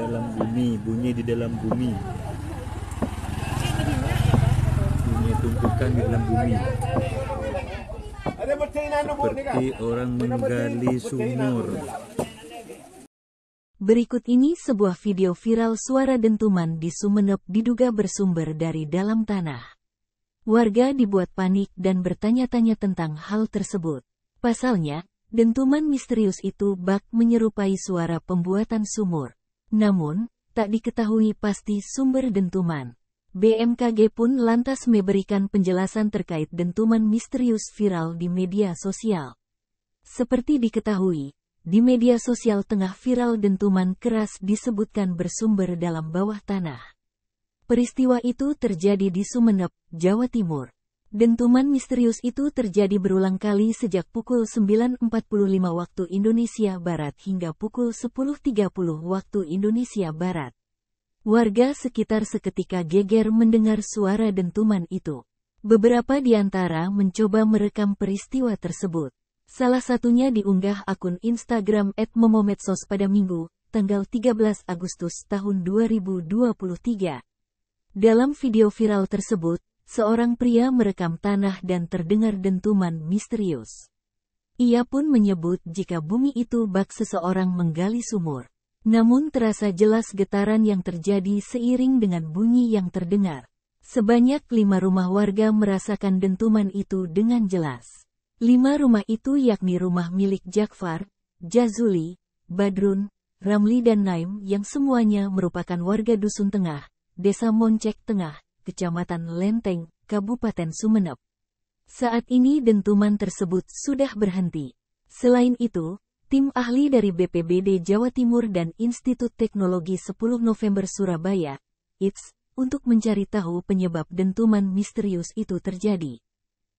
dalam bumi bunyi di dalam bumi bunyi tumpukan di dalam bumi seperti orang menggali sumur Berikut ini sebuah video viral suara dentuman di Sumeneb diduga bersumber dari dalam tanah. Warga dibuat panik dan bertanya-tanya tentang hal tersebut. Pasalnya, dentuman misterius itu bak menyerupai suara pembuatan sumur. Namun, tak diketahui pasti sumber dentuman. BMKG pun lantas memberikan penjelasan terkait dentuman misterius viral di media sosial. Seperti diketahui, di media sosial tengah viral dentuman keras disebutkan bersumber dalam bawah tanah. Peristiwa itu terjadi di Sumeneb, Jawa Timur. Dentuman misterius itu terjadi berulang kali sejak pukul 9.45 waktu Indonesia Barat hingga pukul 10.30 waktu Indonesia Barat. Warga sekitar seketika geger mendengar suara dentuman itu. Beberapa di antara mencoba merekam peristiwa tersebut. Salah satunya diunggah akun Instagram @momomedsos pada Minggu, tanggal 13 Agustus tahun 2023. Dalam video viral tersebut, Seorang pria merekam tanah dan terdengar dentuman misterius. Ia pun menyebut jika bumi itu bak seseorang menggali sumur. Namun terasa jelas getaran yang terjadi seiring dengan bunyi yang terdengar. Sebanyak lima rumah warga merasakan dentuman itu dengan jelas. Lima rumah itu yakni rumah milik Jakfar, Jazuli, Badrun, Ramli dan Naim yang semuanya merupakan warga Dusun Tengah, Desa Moncek Tengah, Kecamatan Lenteng, Kabupaten Sumeneb. Saat ini dentuman tersebut sudah berhenti. Selain itu, tim ahli dari BPBD Jawa Timur dan Institut Teknologi 10 November Surabaya, ITS, untuk mencari tahu penyebab dentuman misterius itu terjadi.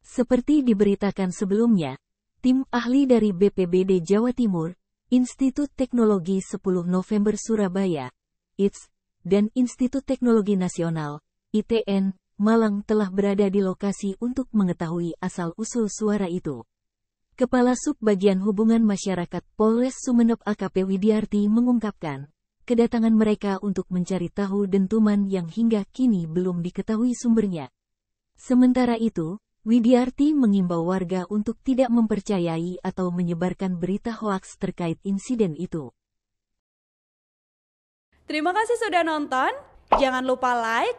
Seperti diberitakan sebelumnya, tim ahli dari BPBD Jawa Timur, Institut Teknologi 10 November Surabaya, ITS, dan Institut Teknologi Nasional, ITN, Malang telah berada di lokasi untuk mengetahui asal-usul suara itu. Kepala Subbagian Hubungan Masyarakat Polres Sumeneb AKP Widiarti mengungkapkan, kedatangan mereka untuk mencari tahu dentuman yang hingga kini belum diketahui sumbernya. Sementara itu, Widiarti mengimbau warga untuk tidak mempercayai atau menyebarkan berita hoaks terkait insiden itu. Terima kasih sudah nonton. Jangan lupa like,